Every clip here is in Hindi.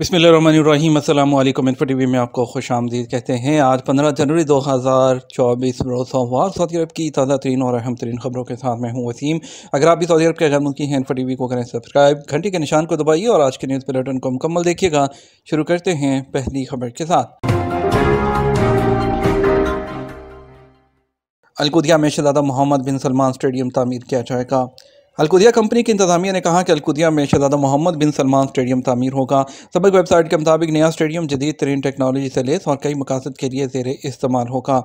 बिसमीम अल्लाम इन्फो टी वी में आपको खुश आमदीद कहते हैं आज पंद्रह जनवरी दो हज़ार चौबीस रोज़ सोमवार सऊदी अरब की ताज़ा तरीन और अहम तरीन खबरों के साथ मैं हूँ वसीम अगर आप भी सऊदी अरब के गैर मुल्की हैं इन्फो टी वी को करें सब्सक्राइब घंटी के निशान को दबाइए और आज के न्यूज़ बुलेटिन को मुकम्मल देखिएगा शुरू करते हैं पहली खबर के साथ अलकुदिया में शहजादा मोहम्मद बिन सलमान स्टेडियम तमीर किया जाएगा अलकुदिया कंपनी की इंतजामिया ने कहा कि अलकुदिया में शहजादा मोहम्मद बिन सलमान स्टेडियम तमीर होगा सबक वेबसाइट के मुताबिक नया स्टेडियम जदीद तरीन टेक्नोलॉजी से लेस और कई मकासद के लिए जेर इस्तेमाल होगा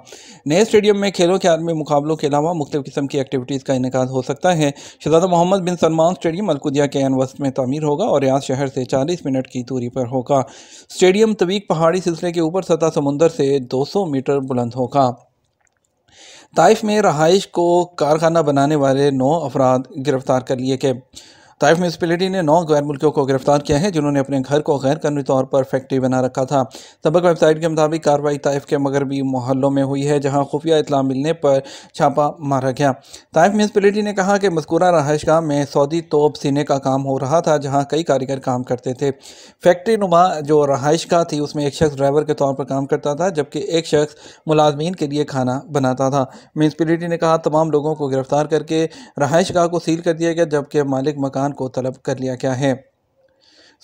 नए स्टेडियम में खेलों के आलमी मुकाबलों के अलावा मुख्तु किस्म की एक्टिविटीज़ का इनका हो सकता है शहजादा Mohammed bin Salman stadium Al Qiddiya के एन वस्त में तमीर होगा और रियाज शहर से चालीस मिनट की दूरी पर होगा स्टेडियम तवीक पहाड़ी सिलसिले के ऊपर सतह समुंदर से दो सौ मीटर बुलंद होगा ताइफ में रहाइश को कारखाना बनाने वाले नौ अफराद गिरफ़्तार कर लिए गए ताइफ म्यूनसपलिटी ने नौ गैर मुल्कियों को गिरफ्तार किया है जिन्होंने अपने घर को गैर कानूनी तौर पर फैक्ट्री बना रखा था सबक वेबसाइट के मुताबिक कार्रवाई ताइफ के मगरबी मोहल्लों में हुई है जहाँ खुफिया इतला मिलने पर छापा मारा गया ताइफ म्यूनसपलिटी ने कहा कि मस्कूरा रहायश गाह में सऊदी तोप सीने का काम हो रहा था जहाँ कई कारीगर काम करते थे फैक्ट्री नुमा जो रहायश गाह थी उसमें एक शख्स ड्राइवर के तौर पर काम करता था जबकि एक शख्स मुलाजमीन के लिए खाना बनाता था म्यूनसपलिटी ने कहा तमाम लोगों को गिरफ्तार करके रहायश गाह को सील कर दिया गया जबकि मालिक मकान को तलब कर लिया गया है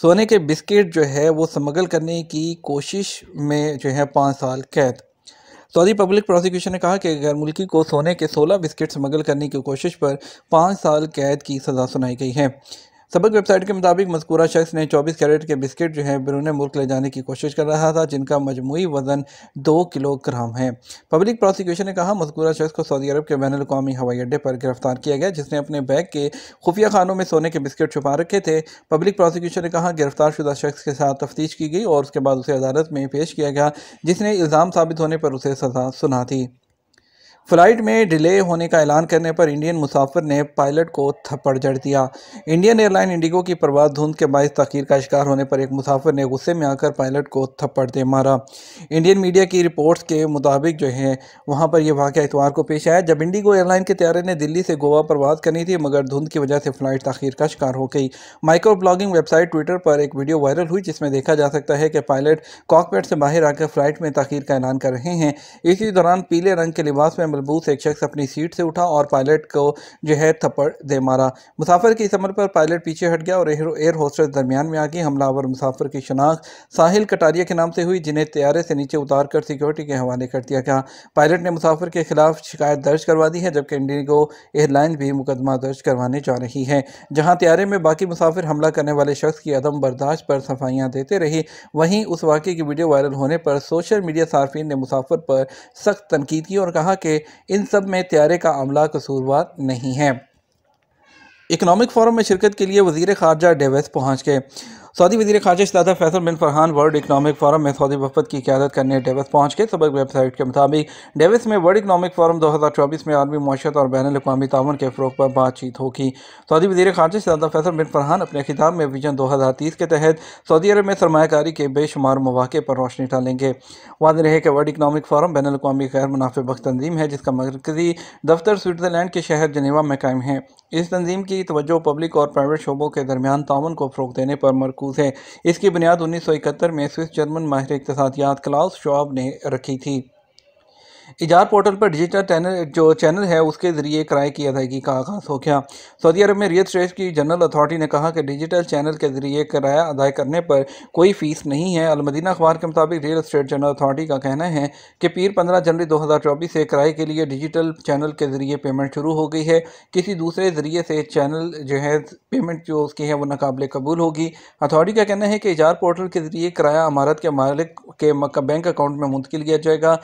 सोने के बिस्किट जो है वो स्मगल करने की कोशिश में जो है पाँच साल कैद सऊदी पब्लिक प्रोसिक्यूशन ने कहा कि गैर मुल्की को सोने के 16 बिस्किट स्मगल करने की कोशिश पर पाँच साल कैद की सज़ा सुनाई गई है सबक वेबसाइट के मुताबिक मذकूरा शख्स ने 24 कैरेट के बिस्किट जो है बैरून मुल्क ले जाने की कोशिश कर रहा था जिनका मजमू वजन दो किलोग्राम है पब्लिक प्रोसिक्यूशन ने कहा मजकूरा शख्स को सऊदी अरब के बैन अवी हवाई अड्डे पर गिरफ्तार किया गया जिसने अपने बैग के खुफिया खानों में सोने के बिस्किट छुपा रखे थे पब्लिक प्रोसिक्यूशन ने कहा गिरफ्तार शुदा शख्स के साथ तफ्तीश की गई और उसके बाद उसे अदालत में पेश किया गया जिसने इल्ज़ाम साबित होने पर उसे सजा सुना थी फ्लाइट में डिले होने का ऐलान करने पर इंडियन मुसाफिर ने पायलट को थप्पड़ जड़ दिया इंडियन एयरलाइन इंडिगो की प्रवास धुंध के बायस तखीर का शिकार होने पर एक मुसाफिर ने गुस्से में आकर पायलट को थप्पड़ दे मारा इंडियन मीडिया की रिपोर्ट्स के मुताबिक जो है वहाँ पर यह वाक़ इतवार को पेश आया जब इंडिगो एयरलाइन के त्यारे ने दिल्ली से गोवा प्रवास करनी थी मगर धुंध की वजह से फ़्लाइट तखीर का शिकार हो गई माइक्रो ब्लॉगिंग वेबसाइट ट्विटर पर एक वीडियो वायरल हुई जिसमें देखा जा सकता है कि पायलट कॉकपेट से बाहर आकर फ़्लाइट में तखीर का ऐलान कर रहे हैं इसी दौरान पीले रंग के लिबास में में मलबूस एक शख्स अपनी सीट से उठा और पायलट को जो है थप्पड़ दे मारा मुसाफिर की समर पर पायलट पीछे हट गया और एयर होस्टेस दरमियान में आ गई हमलावर मुसाफिर की शनाख्त साहिल कटारिया के नाम से हुई जिन्हें तैयारे से नीचे उतार कर सिक्योरिटी के हवाले कर दिया गया पायलट ने मुसाफिर के खिलाफ शिकायत दर्ज करवा दी है जबकि इंडिगो एयरलाइन भी मुकदमा दर्ज करवाने जा रही है जहाँ तैयारे में बाकी मुसाफिर हमला करने वाले शख्स की अदम बर्दाश्त पर सफाइयाँ देते रही वहीं उस वाक्य की वीडियो वायरल होने पर सोशल मीडिया सार्फिन ने मुसाफिर पर सख्त तनकीद की और कहा कि इन सब में त्यारे का अमला कसूरवार नहीं है इकनॉमिक फोरम में शिरकत के लिए वजीर खारजा डेवेस पहुँच गए सऊदी वजी खारजा दादा Faisal bin Farhan world economic forum में सऊदी वफद की क्यादत करने डेविस पहुँच गए सबक वेबसाइट के मुताबिक डेविस में वर्ल्ड इकनॉमिक फोरम दो हज़ार चौबीस में आलमी मौशत और बैन अवी तावन के फ़रोग पर बातचीत होगी सऊदी वजी खारजा सदा फैसल बिन फरहान अपने खिताब में विजन दो हज़ार तीस के तहत सऊदी अरब में सरमाकारी के बेशुमार मौाक़े पर रोशनी डालेंगे वाद रहे कि वर्ल्ड इकनॉमिक फोरम बैन अवी गैर मुनाफे बख्त तंजीम है जिसका मरकजी दफ्तर स्विट्ज़रलैंड के शहर जनेवा में कायम है इस तंजीम की तवज्जो पब्लिक और प्राइवेट शोबों के दरमियान तावन को फ़रोग देने पर मरकूज मरकूज है इसकी बुनियाद उन्नीस सौ इकहत्तर में स्विस जर्मन माहिर इकतियात क्लाउस शॉब ने रखी थी इजार पोर्टल पर डिजिटल चैनल जो चैनल है उसके ज़रिए किराए की अदायगी का आगाज़ हो गया सऊदी अरब में रियल स्टेट की जनरल अथॉरिटी ने कहा कि डिजिटल चैनल के ज़रिए किराया अदाय करने पर कोई फ़ीस नहीं है अलमदीना अखबार के मुताबिक रियल स्टेट जनरल अथॉरिटी का कहना है कि पीर पंद्रह जनवरी दो हज़ार चौबीस से किराए के लिए डिजिटल चैनल के ज़रिए पेमेंट शुरू हो गई है किसी दूसरे ज़रिए से चैनल जो है पेमेंट जो उसकी है वो नाकबले कबूल होगी अथॉरिटी का कहना है कि इजार पोर्टल के ज़रिए किराया अमारत के मालिक के बैंक अकाउंट में मुंतकिल किया जाएगा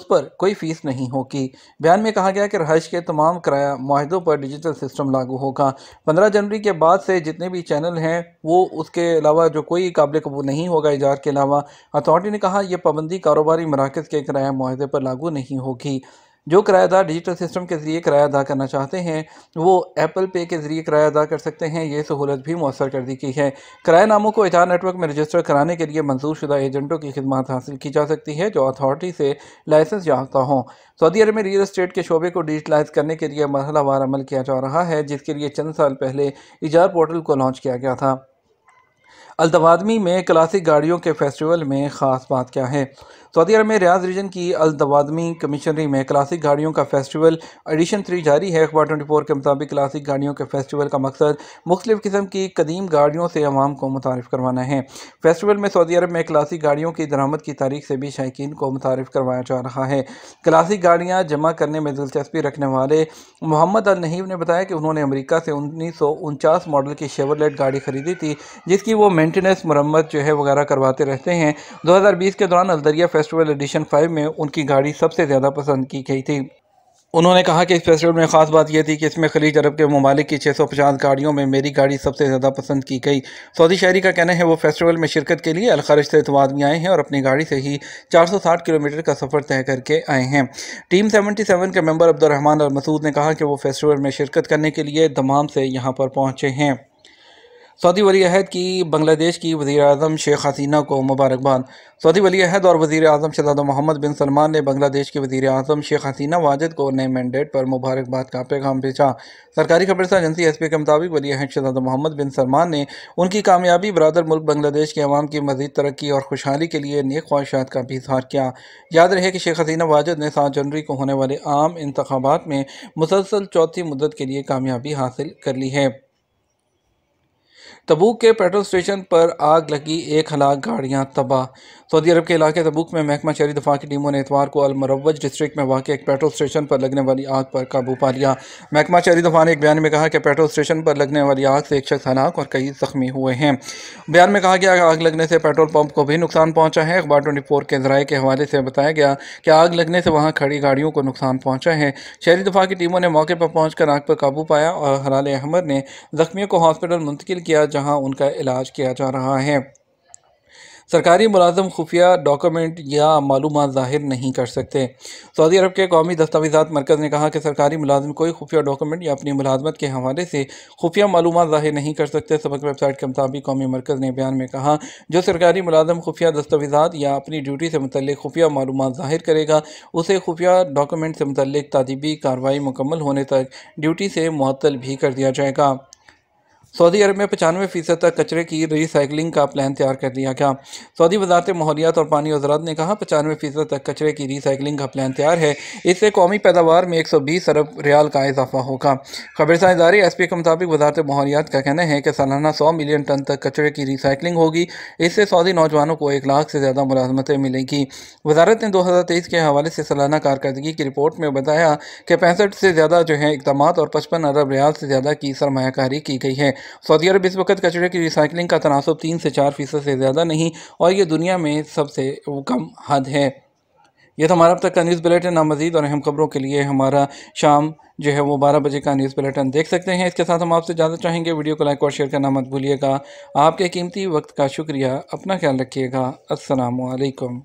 उस पर कोई कोई फीस नहीं होगी बयान में कहा गया कि रहाइश के तमाम किराया माहों पर डिजिटल सिस्टम लागू होगा पंद्रह जनवरी के बाद से जितने भी चैनल हैं वो उसके अलावा जो कोई काबिल कबूल नहीं होगा इजार के अलावा अथॉरिटी ने कहा यह पाबंदी कारोबारी मराकज़ के किराया माहे पर लागू नहीं होगी जो किरायादार डिजिटल सिस्टम के ज़रिए किराया अदा करना चाहते हैं वो एप्पल पे के ज़रिए किराया अदा कर सकते हैं ये सहूलत भी मौसर कर दी गई है किराया नामों को एचआर नेटवर्क में रजिस्टर कराने के लिए मंजूर शुदा एजेंटों की खदमात हासिल की जा सकती है जो अथॉरिटी से लाइसेंस याफ्ता हों सऊदी अरब में रियल इस्टेट के शोबे को डिजिटलाइज करने के लिए मरहलावार अमल किया जा रहा है जिसके लिए चंद साल पहले इजार पोर्टल को लॉन्च किया गया था अलतवादमी में क्लासिक गाड़ियों के फेस्टिवल में ख़ास बात क्या है सऊदी अरब में रियाज रीजन की अलतवादमी कमिश्नरी में क्लासिक गाड़ियों का फेस्टिवल एडिशन थ्री जारी है अखबार ट्वेंटी फोर के मुताबिक क्लासिक गाड़ियों के फेस्टिवल का मकसद मुख्तलिफ़ किस्म की कदीम गाड़ियों से आवाम को मुतारफ़ करवाना है फेस्टिवल में सऊदी अरब में क्लासिक गाड़ियों की दरामद की तारीख से भी शायक को मुतारफ़ करवाया जा रहा है क्लासिक गाड़ियाँ जमा करने में दिलचस्पी रखने वाले मोहम्मद अल नहीब ने बताया कि उन्होंने अमरीका से उन्नीस सौ उनचास मॉडल की शेवरलेट गाड़ी खरीदी थी जिसकी वो मेंटेनेंस मरम्मत जो है वगैरह करवाते रहते हैं दो हज़ार बीस के दौरान अलदरिया फेस्टिवल एडिशन फाइव में उनकी गाड़ी सबसे ज़्यादा पसंद की गई थी उन्होंने कहा कि इस फेस्टिवल में ख़ास बात यह थी कि इसमें खलीज अरब के ममालिक की 650 गाड़ियों में मेरी गाड़ी सबसे ज़्यादा पसंद की गई सऊदी शहरी का कहना है वो फेस्टिवल में शिरकत के लिए अलखरज से इतवाद आदमी आए हैं और अपनी गाड़ी से ही 460 किलोमीटर का सफ़र तय करके आए हैं टीम 77 के मेंबर अब्दुलरहमान और मसूद ने कहा कि वो फेस्टिवल में शिरकत करने के लिए दमाम से यहाँ पर पहुँचे हैं सऊदी वली अहद की बांग्लादेश की वज़ी अजम शेख हसीना को मुबारकबाद सऊदी वली अहद और वज़ी अजम शहजादा मोहम्मद बिन सलमान ने बांग्लादेश के वज़ी अजम शेख हसीना वाजिद को नए मैंडेट पर मुबारकबाद का पैगाम भेजा सरकारी खबर एजेंसी एस पी के मुताबिक वली अहद शहजादा मोहम्मद बिन सलमान ने उनकी कामयाबी बरदर मुल्क बांग्लादेश के अवाम की मजीद तरक्की और खुशहाली के लिए नेक ख्वाहिशात का भी इजहार किया याद रहे कि शेख हसीना वाजिद ने सात जनवरी को होने वाले आम इंतबात में मुसलसल चौथी मुदत के लिए कामयाबी हासिल कर ली है तबूक के पेट्रोल स्टेशन पर आग लगी एक हलाक गाड़ियां तबाह सऊदी अरब के इलाके तबूक में महकमा शहरी दफा की टीमों ने इतवार को अलमरवज डिस्ट्रिक्ट में वाक़ एक पेट्रोल स्टेशन पर लगने वाली आग पर काबू पा लिया महकमा शहरी दफा ने एक बयान में कहा कि पेट्रोल स्टेशन पर लगने वाली आग से एक शख्स हलाक और कई जख्मी हुए हैं बयान में कहा गया कि आग लगने से पेट्रोल पम्प को भी नुकसान पहुँचा है अखबार ट्वेंटी फोर के जराये के हवाले से बताया गया कि आग लगने से वहाँ खड़ी गाड़ियों को नुकसान पहुँचा है शहरी दफा की टीमों ने मौके पर पहुंचकर आग पर काबू पाया और हलाल अहमद ने जख्मियों को हॉस्पिटल मुंतकिल किया किया जहां उनका इलाज किया जा रहा है सरकारी मुलाजम खुफिया डॉक्यूमेंट या मालूम ज़ाहिर नहीं कर सकते सऊदी अरब के कौमी दस्तावेज़ा मरकज़ ने कहा कि सरकारी मुलाजम कोई खुफिया डॉक्यूमेंट या अपनी मुलाजमत के हवाले से खुफिया मालूम ज़ाहिर नहीं कर सकते सबक वेबसाइट के मुताबिक कौमी मरकज़ ने बयान में कहा जो सरकारी मुलाजम खुफिया दस्तावेज़ा या अपनी ड्यूटी से मुतल खुफिया मालूम ज़ाहिर करेगा उसे खुफिया डॉक्यूमेंट से मुतल तदीबी कार्रवाई मुकम्मल होने तक ड्यूटी से मअतल भी कर दिया जाएगा सऊदी अरब में पचानवे फ़ीसद तक कचरे की रिसाइकलिंग का प्लान तैयार कर लिया गया सऊदी वजारत माहौलियात और पानी वजरात ने कहा पचानवे फ़ीसद तक कचरे की रिसाइकलिंग का प्लान तैयार है इससे कौमी पैदावार में एक सौ बीस अरब रियाल का इजाफा होगा खबरसा इदारे एस पी के मुताबिक वजारत माहौलियात का कहना है कि सालाना सौ मिलियन टन तक कचरे की रिसाइकलिंग होगी इससे सऊदी नौजवानों को एक लाख से ज़्यादा मुलाजमतें मिलेंगी वजारत ने दो हज़ार तेईस के हवाले से सालाना कारकर्दगी की रिपोर्ट में बताया कि पैंसठ से ज़्यादा जो है इकदाम और पचपन अरब रियाल से ज़्यादा की सरमाकारी की गई है सऊदी अरब इस वक्त कचरे की रिसाइकलिंग का तनासब तीन से चार फ़ीसद से ज़्यादा नहीं और ये दुनिया में सबसे कम हद है यह तो हमारा अब तक का न्यूज़ बुलेटिन ना मजीद और अहम खबरों के लिए हमारा शाम जो है वो बारह बजे का न्यूज़ बुलेटिन देख सकते हैं इसके साथ हम आपसे ज्यादा चाहेंगे वीडियो को लाइक और शेयर करना मत भूलिएगा आपके कीमती वक्त का शुक्रिया अपना ख्याल रखिएगा असलकम